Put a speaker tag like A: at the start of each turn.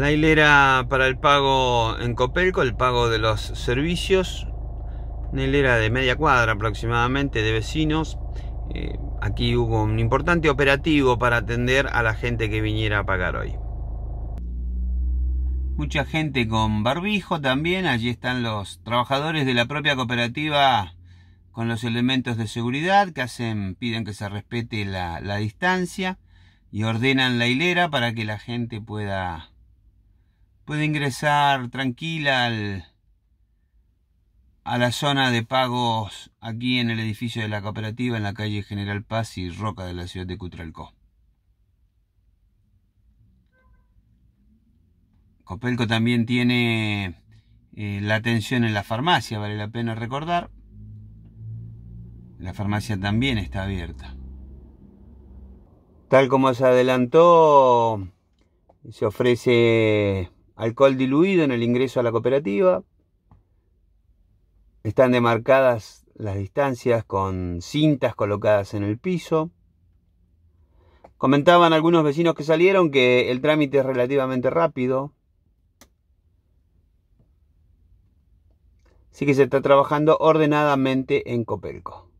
A: La hilera para el pago en Copelco, el pago de los servicios. Una hilera de media cuadra aproximadamente de vecinos. Eh, aquí hubo un importante operativo para atender a la gente que viniera a pagar hoy. Mucha gente con barbijo también. Allí están los trabajadores de la propia cooperativa con los elementos de seguridad que hacen, piden que se respete la distancia y ordenan la hilera para que la gente pueda puede ingresar tranquila a la zona de pagos aquí en el edificio de la cooperativa en la calle General Paz y Roca de la ciudad de Cutralcó. Copelco también tiene eh, la atención en la farmacia, vale la pena recordar. La farmacia también está abierta. Tal como se adelantó, se ofrece alcohol diluido en el ingreso a la cooperativa. Están demarcadas las distancias con cintas colocadas en el piso. Comentaban algunos vecinos que salieron que el trámite es relativamente rápido. Así que se está trabajando ordenadamente en Copelco.